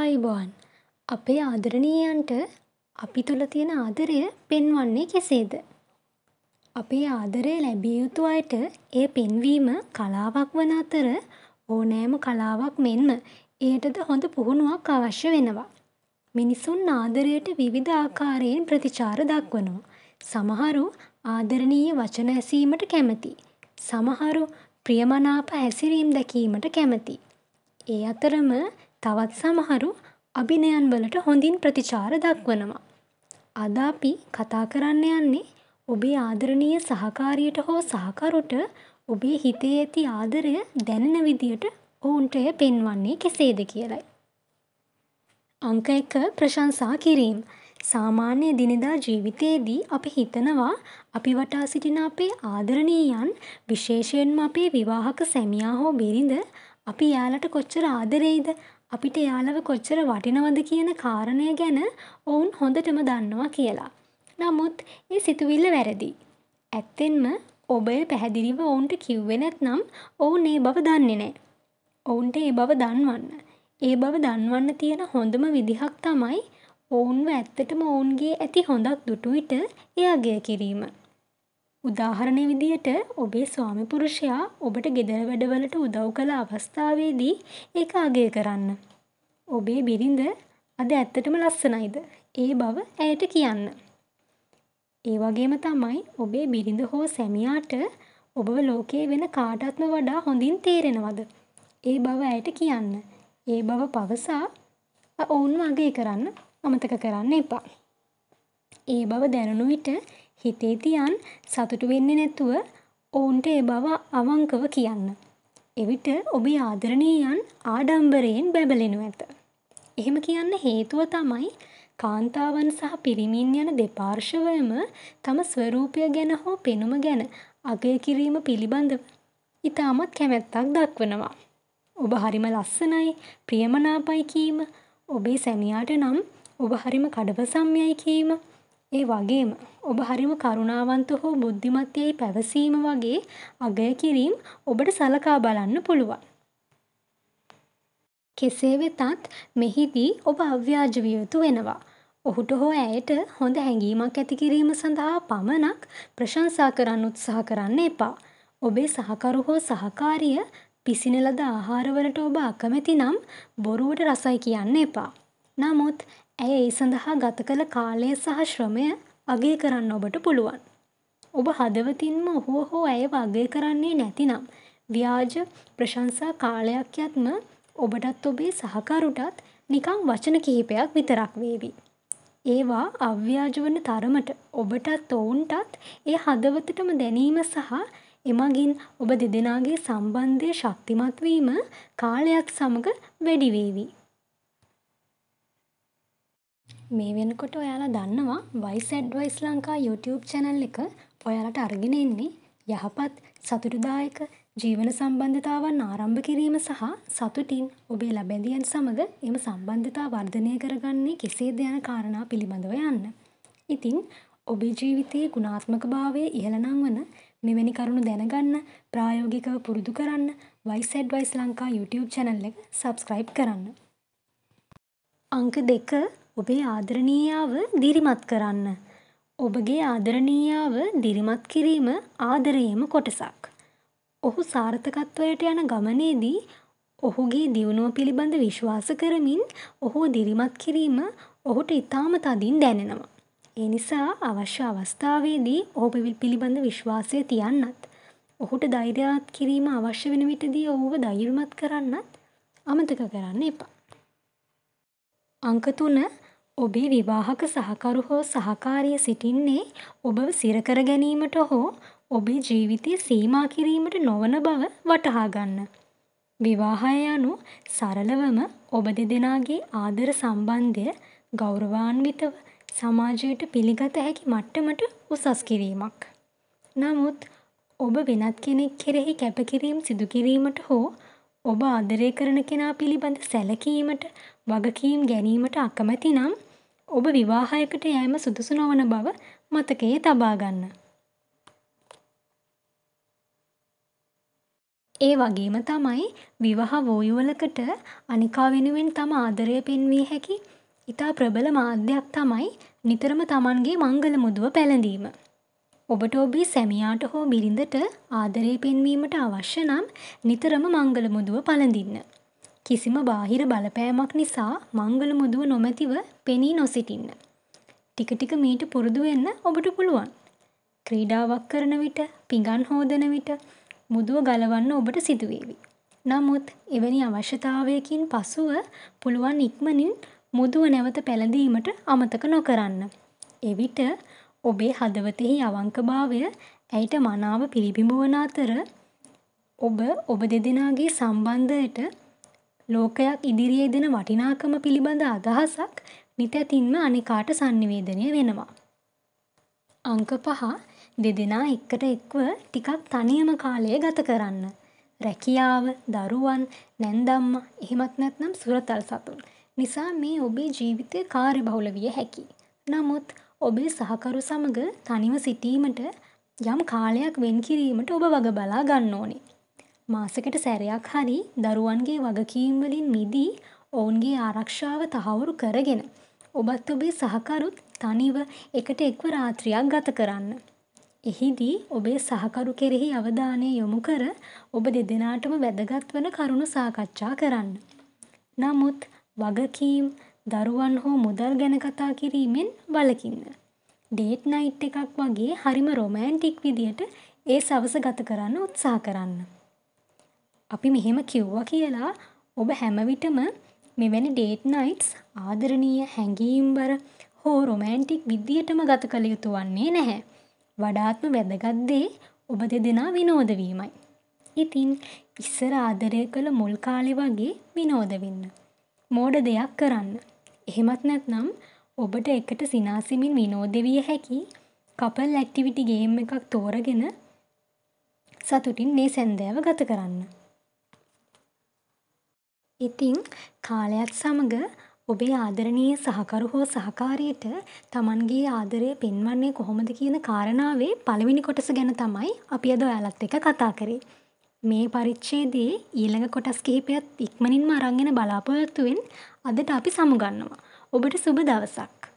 ආයුබෝවන් අපේ ආදරණීයන්ට අපි තුළ තියෙන ආදරය පෙන්වන්නේ කෙසේද? අපේ ආදරය ලැබිය යුතු අයට එය පෙන්වීම කලාවක් වන අතර ඕනෑම කලාවක් මෙන්ම එයටද හොඳ පුහුණුවක් අවශ්‍ය වෙනවා. මිනිසුන් ආදරයට විවිධ ආකාරයෙන් ප්‍රතිචාර දක්වනවා. සමහරු ආදරණීය වචන ඇසීමට කැමැතියි. සමහරු ප්‍රියමනාප හැසිරීම් දැකීමට කැමැතියි. ඒ අතරම තවත් සමහරු අභිනයන් වලට හොඳින් ප්‍රතිචාර දක්වනවා. අද අපි කතා කරන්න යන්නේ ඔබේ ආදරණීය සහකාරියට හෝ සහකරුට ඔබේ හිතේ ඇති ආදරය දැනෙන විදියට ඔවුන්ට එය පෙන්වන්නේ කෙසේද කියලයි. අංක එක ප්‍රශංසා කිරීම. සාමාන්‍ය දිනදා ජීවිතයේදී අපි හිතනවා අපි වටා සිටින අපේ ආදරණීයන් විශේෂයෙන්ම අපේ විවාහක සැමියා හෝ බිරිඳ අපි යාලට කොච්චර ආදරෙයිද අපිට එයාලව කොච්චර වටිනවද කියන කාරණය ගැන ඔවුන් හොඳටම දන්නවා කියලා. නමුත් ඒ සිතුවිල්ල වැරදියි. ඇත්තෙන්ම ඔබ එය පැහැදිලිව ඔවුන්ට කිව්වේ නැත්නම් ඔවුන් ඒ බව දන්නේ නෑ. ඔවුන්ට ඒ බව දන්වන්න. ඒ බව දන්වන්න තියෙන හොඳම විදිහක් තමයි ඔවුන්ව ඇත්තටම ඔවුන්ගේ ඇති හොඳක් දුටුවිට එය අගය කිරීම. උදාහරණ විදියට ඔබේ ස්වාමි පුරුෂයා ඔබට ගෙදර වැඩවලට උදව් කළ අවස්ථාවේදී ඒක අගය කරන්න. ඔබේ බිරිඳ අද ඇත්තටම ලස්සනයිද? ඒ බව ඇයට කියන්න. ඒ වගේම තමයි ඔබේ බිරිඳ හෝ සැමියාට ඔබව ලෝකයේ වෙන කාටත්ම වඩා හොඳින් තේරෙනවද? ඒ බව ඇයට කියන්න. ඒ බව පවසා ඔවුන්ව අගය කරන්න අමතක කරන්න එපා. ඒ බව දැනුණු විට හිතේ තියන් සතුටු වෙන්නේ නැතුව ඔවුන්ට ඒ බව අවංකව කියන්න. එවිට ඔබේ ආදරණීයන් ආඩම්බරයෙන් බැබලෙනු ඇත. එහෙම කියන්න හේතුව තමයි කාන්තාවන් සහ පිරිමින් යන දෙපාර්ශවයම තම ස්වරූපය ගැන හෝ පෙනුම ගැන අගය කිරීම පිළිබඳව ඉතාමත් කැමැත්තක් දක්වනවා. ඔබ හරිම ලස්සනයි ප්‍රියමනාපයි කීම ඔබේ සැමියාට නම් ඔබ හරිම කඩවසම්යයි කීම ඒ වගේම ඔබ හරිම කරුණාවන්ත හෝ බුද්ධිමත් යැයි පැවසීම වගේ අගය කිරීම් ඔබට සලකා බලන්න පුළුවන්. කෙසේ වෙතත් මෙහිදී ඔබ අව්‍යාජ විය යුතු වෙනවා. ඔහුට හෝ ඇයට හොඳ හැඟීමක් ඇති කිරීම සඳහා පමණක් ප්‍රශංසා කරන්න උත්සාහ කරන්න එපා. ඔබේ සහකරු හෝ සහකාරිය පිසින ලද ආහාරවලට ඔබ අකමැති නම් බොරුවට රසයි කියන්න එපා. නමුත් ඇය ඒ සඳහා ගත කළ කාලය සහ ශ්‍රමය අගය කරන්න ඔබට පුළුවන්. ඔබ හදවතින්ම ඔහුව හෝ ඇයව අගය කරන්නේ නැතිනම් ව්‍යාජ ප්‍රශංසා කාලයක් යත්ම ඔබටත් ඔබේ සහකරුටත් නිකං වචන කිහිපයක් විතරක් වේවි. ඒවා අව්‍යාජ වන තරමට ඔබටත් ඔවුන්ටත් ඒ හදවතටම දැනීම සහ එමගින් ඔබ දෙදෙනගේ සම්බන්ධය ශක්තිමත්වීම කාලයක් සමඟ වැඩිවේවී. මේ වෙනකොට ඔයාලා දන්නවා wise advice Lanka YouTube channel එක ඔයාලට අරගෙන එන්නේ යහපත් සතුටුදායක ජීවන සම්බන්ධතාවන් ආරම්භ කිරීම සහ සතුටින් ඔබේ ලබැඳියන් සමඟ එම සම්බන්ධතා වර්ධනය කරගන්නේ කෙසේද යන කාරණා පිළිබඳව යන්න. ඉතින් ඔබේ ජීවිතයේ ගුණාත්මක භාවය ඉහළනම් වන මෙවැනි කරුණු දැනගන්න ප්‍රායෝගිකව පුරුදු කරන්න wise advice Lanka YouTube channel එක සබස්ක්‍රයිබ් කරන්න. අංක දෙක ඔබේ ආදරණීයාව දිරිමත් කරන්න. ඔබගේ ආදරණීයාව දිරිමත් කිරීම ආදරයේම කොටසක්. ඔහු සාර්ථකත්වයට යන ගමනේදී ඔහුගේ දියුණුව පිළිබඳ විශ්වාස කරමින් ඔහුව දිරිමත් කිරීම ඔහුට ඉතාම තදින් දැනෙනවා. ඒ නිසා අවශ්‍ය අවස්ථාවේදී ඔහු පිළිබඳ විශ්වාසය තියන්නත්. ඔහුට ධෛර්යවත් කිරීම අවශ්‍ය වෙන විටදී ඔහුව ධෛර්යමත් කරන්නත් අමතක කරන්න එපා. අංක තුන ඔබේ විවාහක සහකරු හෝ සහකාරිය සිටින්නේ ඔබව සිරකර ගැනීමට හෝ ඔබේ ජීවිතය සීමා කිරීමට නොවන බව වටහා ගන්න. විවාහය යනු සරලවම ඔබ දෙදෙනාගේ ආදර සම්බන්ධය ගෞරවාන්විතව සමාජයට පිළිගත හැකි මට්ටමට උසස් කිරීමක්. නමුත් ඔබ වෙනත් කෙනෙක් කෙරෙහි කැපකිරීම් සිදුකිරීමට හෝ ඔබ ආදරය කරන කෙනා පිළිබඳ සැලකීමට වගකීම් ගැනීමට අකමැති නම් ඔබ විවාහයකට යෑම සුදුසු නොවන බව මතකයේ තබා ගන්න. ඒ වගේම තමයි විවාහ වෝයුවලකට අනිකා වෙනුවෙන් තම ආදරය පෙන්වී හැකි ඉතා ප්‍රබල මාධ්‍යයක් තමයි නිතරම තමන්ගේ මංගල මුදුව පැළඳීම. ඔබට ඔබේ සැමියාට හෝ බිරිඳට ආදරය පෙන්වීමට අවශ්‍ය නම් නිතරම මංගල මුදුව පළඳින්න. කිසිම බාහිර බලපෑමක් නිසා මංගල මුදුව නොමැතිව පෙනී නොසිටින්න. ටික ටික මීට පුරුදු වෙන්න ඔබට පුළුවන්. ක්‍රීඩාවක් කරන විට, පිඟන් හෝදන විට මුදුව ගලවන්න ඔබට සිදුවේවි. නමුත් එවැනි අවශ්‍යතාවයකින් පසුව පුළුවන් ඉක්මනින් මුදුව නැවත පැළඳීමට අමතක නොකරන්න. එවිට ඔබේ හදවතෙහි අවංකභාවය ඇයට මනාව පිළිබිඹුවන අතර ඔබ ඔබ දෙදෙනාගේ සම්බන්ධයට ලෝකයක් ඉදිරියේ දෙන වටිනාකම පිළිබඳ අදහසක් නිතැතින්ම අනෙකාට sannivedanaya වෙනවා. අංක 5 දෙදෙනා එකට එක්ව ටිකක් තනියම කාලය ගත කරන්න. රැකියාව, දරුවන්, නැන්දම්මා, එහෙමත් නැත්නම් සුරතල් සතුන්. නිසා මේ ඔබේ ජීවිතය කාර්යබහුල විය හැකියි. නමුත් ඔබේ සහකරු සමග තනිව සිටීමට යම් කාලයක් වෙන් කිරීමට ඔබ වග බලා ගන්න ඕනේ. මාසෙකට සැරයක් හරි දරුවන්ගේ වගකීම් වලින් මිදී ඔවුන්ගේ ආරක්ෂාව තහවුරු කරගෙන ඔබත් ඔබේ සහකරුත් තනිව එකට එක්ව රාත්‍රියක් ගත කරන්න. එහිදී ඔබේ සහකරු කෙරෙහි අවධානය යොමු කර ඔබ දෙදෙනාටම වැදගත් වන කරුණු සාකච්ඡා කරන්න. නමුත් වගකීම් දරුවන් හෝ මුදල් ගැන කතා කිරීමෙන් වලකින්න. ඩේට් නයිට් එකක් වගේ හරිම රොමෑන්ටික් විදියට ඒ සවස ගත කරන්න උත්සාහ කරන්න. අපි මෙහෙම කිව්වා කියලා ඔබ හැමවිටම මෙවැනි ඩේට් නයිට්ස් ආදරණීය හැඟීම්බර හෝ රොමෑන්ටික් විදියටම ගත කළ යුතු වන්නේ නැහැ. වඩාත්ම වැදගත් දේ ඔබ දෙදෙනා විනෝද වීමයි. ඉතින් ඉස්සර ආදරය කළ මුල් කාලේ වගේ විනෝද වෙන්න. මෝඩ දෙයක් කරන්න. එහෙමත් නැත්නම් ඔබට එකට සිනාසෙමින් විනෝද විය හැකි කපල් ඇක්ටිවිටි ගේම් එකක් තෝරගෙන සතුටින් මේ සැන්දෑව ගත කරන්න. ඉතිං කාලයත් සමඟ ඔබේ ආදරණීය සහකරු හෝ සහකාරියට තමන්ගේ ආදරය පෙන්වන්නේ කොහොමද කියන කාරණාවේ පළවෙනි කොටස ගැන තමයි අපි අද ඔයාලත් එක්ක කතා කරේ. මේ පරිච්ඡේදයේ ඊළඟ කොටස් කිහිපයත් ඉක්මනින්ම අරන් එන බලාපොරොත්තුවෙන් අදට අපි සමුගන්නවා. ඔබට සුබ දවසක්.